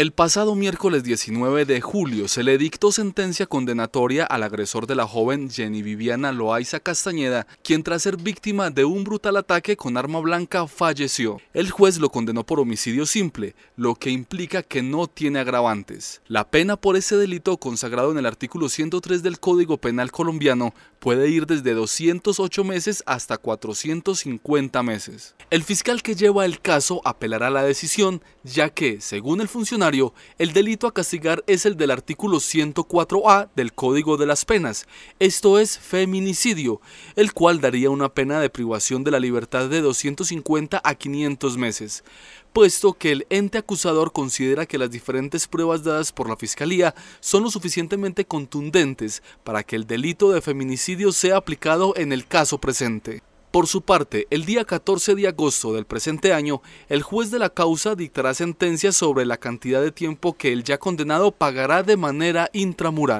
El pasado miércoles 19 de julio se le dictó sentencia condenatoria al agresor de la joven Jenny Viviana Loaiza Castañeda, quien tras ser víctima de un brutal ataque con arma blanca falleció. El juez lo condenó por homicidio simple, lo que implica que no tiene agravantes. La pena por ese delito consagrado en el artículo 103 del Código Penal colombiano puede ir desde 208 meses hasta 450 meses. El fiscal que lleva el caso apelará a la decisión, ya que, según el funcionario, el delito a castigar es el del artículo 104A del Código de las Penas, esto es feminicidio, el cual daría una pena de privación de la libertad de 250 a 500 meses, puesto que el ente acusador considera que las diferentes pruebas dadas por la Fiscalía son lo suficientemente contundentes para que el delito de feminicidio sea aplicado en el caso presente. Por su parte, el día 14 de agosto del presente año, el juez de la causa dictará sentencia sobre la cantidad de tiempo que el ya condenado pagará de manera intramural.